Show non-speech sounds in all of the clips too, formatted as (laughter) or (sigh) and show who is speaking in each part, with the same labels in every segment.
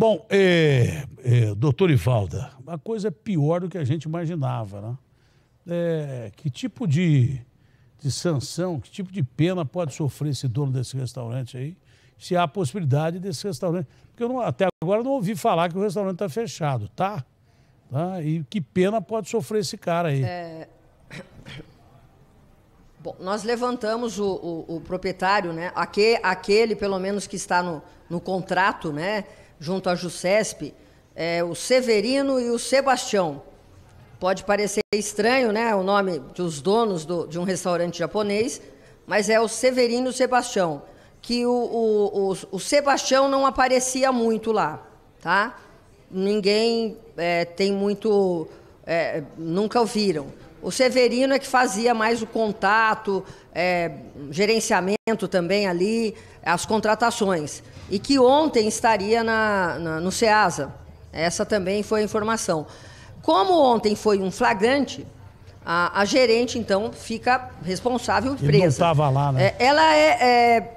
Speaker 1: Bom, é, é, doutor Ivalda, a coisa é pior do que a gente imaginava, né? É, que tipo de, de sanção, que tipo de pena pode sofrer esse dono desse restaurante aí, se há a possibilidade desse restaurante? Porque eu não, até agora não ouvi falar que o restaurante está fechado, tá? tá? E que pena pode sofrer esse cara aí?
Speaker 2: É... (coughs) Bom, nós levantamos o, o, o proprietário, né? Aquele, aquele, pelo menos, que está no, no contrato, né? junto à JUCESP, é, o Severino e o Sebastião. Pode parecer estranho, né, o nome dos donos do, de um restaurante japonês, mas é o Severino e o Sebastião, que o, o, o, o Sebastião não aparecia muito lá, tá? Ninguém é, tem muito... É, nunca ouviram. O Severino é que fazia mais o contato, é, gerenciamento também ali, as contratações. E que ontem estaria na, na, no SEASA. Essa também foi a informação. Como ontem foi um flagrante, a, a gerente, então, fica responsável e presa. Ele estava lá, né? É, ela é, é,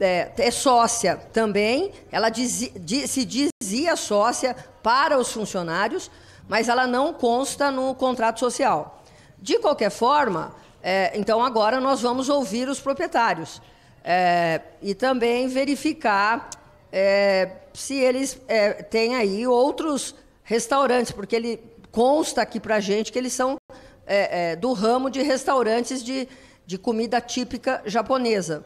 Speaker 2: é, é sócia também, ela diz, diz, se dizia sócia para os funcionários, mas ela não consta no contrato social. De qualquer forma, é, então agora nós vamos ouvir os proprietários é, e também verificar é, se eles é, têm aí outros restaurantes, porque ele consta aqui para a gente que eles são é, é, do ramo de restaurantes de, de comida típica japonesa.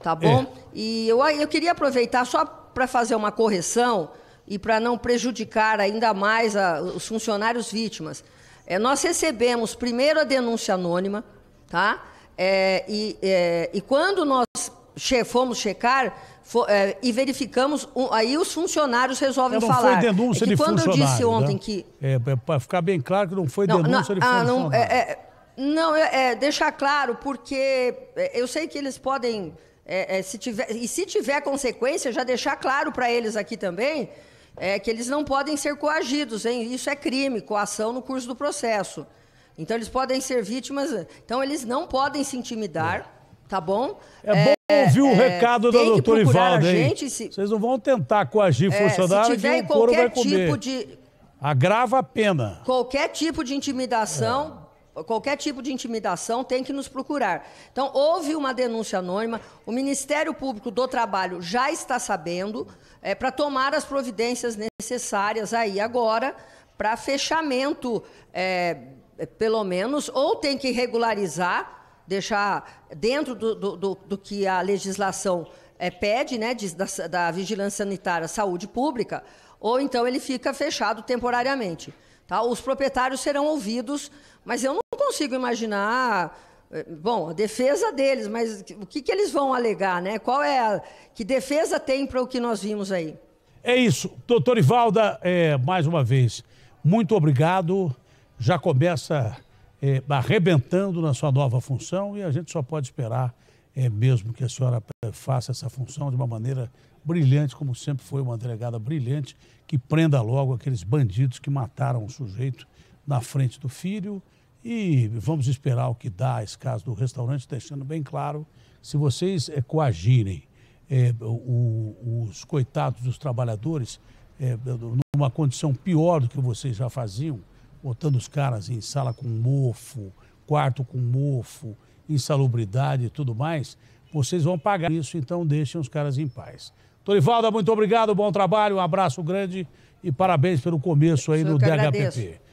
Speaker 2: Tá bom? E eu, eu queria aproveitar só para fazer uma correção e para não prejudicar ainda mais a, os funcionários vítimas. É, nós recebemos primeiro a denúncia anônima, tá? É, e, é, e, quando nós che fomos checar for, é, e verificamos, um, aí os funcionários resolvem não é, falar. Não foi denúncia é que de quando eu disse né? ontem né? que
Speaker 1: é, é para ficar bem claro que não foi não, denúncia não, de ah, funcionário.
Speaker 2: Não, é, deixar claro porque eu sei que eles podem se tiver e se tiver consequência já deixar claro para eles aqui também é que eles não podem ser coagidos, hein? Isso é crime, coação no curso do processo. Então eles podem ser vítimas, então eles não podem se intimidar, é. tá bom? É, bom é, ouvir o é, recado da doutora Ivalda, hein?
Speaker 1: Se... Vocês não vão tentar coagir é, funcionário se tiver que o couro vai comer. Tipo de... Agrava a pena.
Speaker 2: Qualquer tipo de intimidação é qualquer tipo de intimidação tem que nos procurar. Então, houve uma denúncia anônima, o Ministério Público do Trabalho já está sabendo é, para tomar as providências necessárias aí agora para fechamento, é, pelo menos, ou tem que regularizar, deixar dentro do, do, do, do que a legislação é, pede, né, de, da, da vigilância sanitária, saúde pública, ou então ele fica fechado temporariamente. Tá? Os proprietários serão ouvidos, mas eu não consigo imaginar. Eh, bom, a defesa deles, mas o que, que eles vão alegar, né? Qual é a. Que defesa tem para o que nós vimos aí? É
Speaker 1: isso. Doutor Ivalda, é, mais uma vez, muito obrigado. Já começa é, arrebentando na sua nova função e a gente só pode esperar é, mesmo que a senhora faça essa função de uma maneira brilhante, como sempre foi uma delegada brilhante, que prenda logo aqueles bandidos que mataram o sujeito na frente do filho e vamos esperar o que dá esse caso do restaurante, deixando bem claro, se vocês é, coagirem é, o, os coitados dos trabalhadores é, numa condição pior do que vocês já faziam, botando os caras em sala com mofo, quarto com mofo, insalubridade e tudo mais, vocês vão pagar isso, então deixem os caras em paz. Torivalda, muito obrigado, bom trabalho, um abraço grande e parabéns pelo começo aí no DHPP. Agradeço.